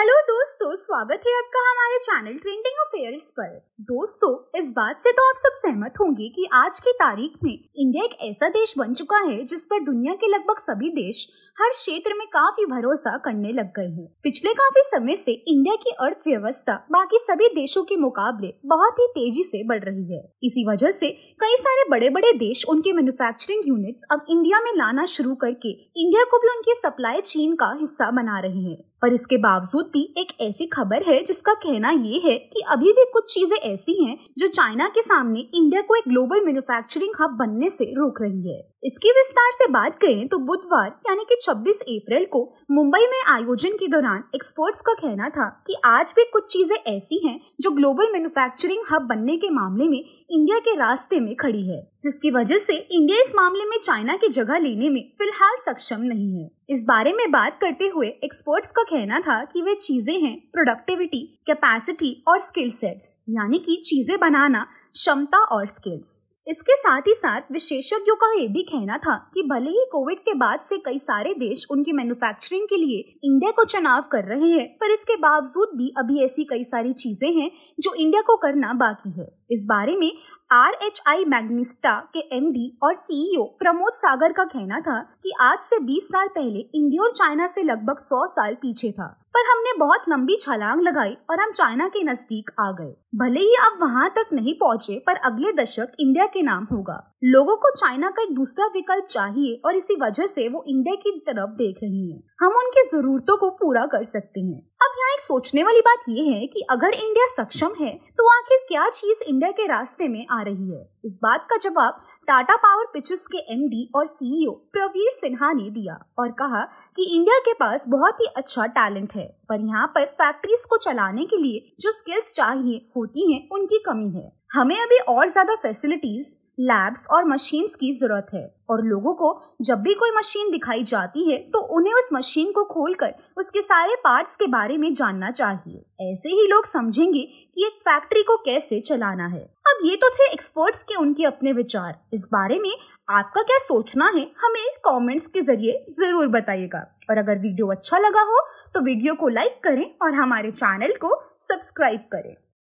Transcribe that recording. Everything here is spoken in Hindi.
हेलो दोस्तों स्वागत है आपका हमारे चैनल ट्रेंडिंग अफेयर्स पर दोस्तों इस बात से तो आप सब सहमत होंगे कि आज की तारीख में इंडिया एक ऐसा देश बन चुका है जिस पर दुनिया के लगभग सभी देश हर क्षेत्र में काफी भरोसा करने लग गए हैं पिछले काफी समय से इंडिया की अर्थव्यवस्था बाकी सभी देशों के मुकाबले बहुत ही तेजी से बढ़ रही है इसी वजह से कई सारे बड़े बड़े देश उनके मैन्युफैक्चरिंग यूनिट्स अब इंडिया में लाना शुरू करके इंडिया को भी उनकी सप्लाई चेन का हिस्सा बना रहे हैं पर इसके बावजूद भी एक ऐसी खबर है जिसका कहना ये है कि अभी भी कुछ चीजें ऐसी हैं जो चाइना के सामने इंडिया को एक ग्लोबल मैन्युफैक्चरिंग हब बनने से रोक रही है इसकी विस्तार से बात करें तो बुधवार यानी कि 26 अप्रैल को मुंबई में आयोजन के दौरान एक्सपर्ट्स का कहना था कि आज भी कुछ चीजें ऐसी हैं जो ग्लोबल मैन्युफैक्चरिंग हब बनने के मामले में इंडिया के रास्ते में खड़ी है जिसकी वजह से इंडिया इस मामले में चाइना की जगह लेने में फिलहाल सक्षम नहीं है इस बारे में बात करते हुए एक्सपर्ट्स का कहना था कि वे चीजें हैं प्रोडक्टिविटी कैपेसिटी और स्किल सेट्स यानी कि चीजें बनाना क्षमता और स्किल्स इसके साथ ही साथ विशेषज्ञों का ये भी कहना था कि भले ही कोविड के बाद से कई सारे देश उनकी मैन्युफैक्चरिंग के लिए इंडिया को चुनाव कर रहे हैं पर इसके बावजूद भी अभी ऐसी कई सारी चीजें हैं जो इंडिया को करना बाकी है इस बारे में आर एच आई मैग्निस्टा के डी और सीईओ e प्रमोद सागर का कहना था कि आज से 20 साल पहले इंडिया और चाइना से लगभग 100 साल पीछे था पर हमने बहुत लंबी छलांग लगाई और हम चाइना के नजदीक आ गए भले ही अब वहां तक नहीं पहुंचे पर अगले दशक इंडिया के नाम होगा लोगों को चाइना का एक दूसरा विकल्प चाहिए और इसी वजह से वो इंडिया की तरफ देख रही हैं। हम उनकी जरूरतों को पूरा कर सकते हैं अब यहाँ एक सोचने वाली बात यह है कि अगर इंडिया सक्षम है तो आखिर क्या चीज इंडिया के रास्ते में आ रही है इस बात का जवाब टाटा पावर पिचेस के एमडी और सीईओ e प्रवीर सिन्हा ने दिया और कहा कि इंडिया के पास बहुत ही अच्छा टैलेंट है पर यहाँ पर फैक्ट्रीज को चलाने के लिए जो स्किल्स चाहिए होती हैं उनकी कमी है हमें अभी और ज्यादा फैसिलिटीज लैब्स और मशीन्स की जरूरत है और लोगों को जब भी कोई मशीन दिखाई जाती है तो उन्हें उस मशीन को खोलकर उसके सारे पार्ट्स के बारे में जानना चाहिए ऐसे ही लोग समझेंगे कि एक फैक्ट्री को कैसे चलाना है अब ये तो थे एक्सपर्ट्स के उनके अपने विचार इस बारे में आपका क्या सोचना है हमें कमेंट्स के जरिए जरूर बताइएगा और अगर वीडियो अच्छा लगा हो तो वीडियो को लाइक करें और हमारे चैनल को सब्सक्राइब करें